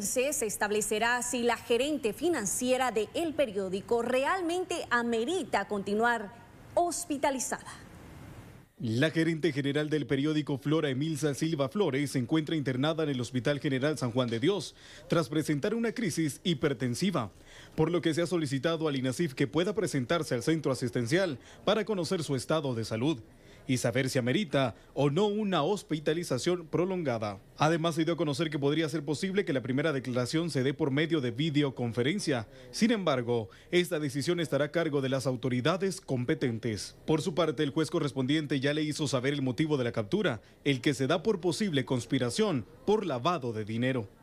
se establecerá si la gerente financiera de El Periódico realmente amerita continuar hospitalizada. La gerente general del periódico Flora Emilsa Silva Flores se encuentra internada en el Hospital General San Juan de Dios tras presentar una crisis hipertensiva, por lo que se ha solicitado al INASIF que pueda presentarse al centro asistencial para conocer su estado de salud y saber si amerita o no una hospitalización prolongada. Además, se dio a conocer que podría ser posible que la primera declaración se dé por medio de videoconferencia. Sin embargo, esta decisión estará a cargo de las autoridades competentes. Por su parte, el juez correspondiente ya le hizo saber el motivo de la captura, el que se da por posible conspiración por lavado de dinero.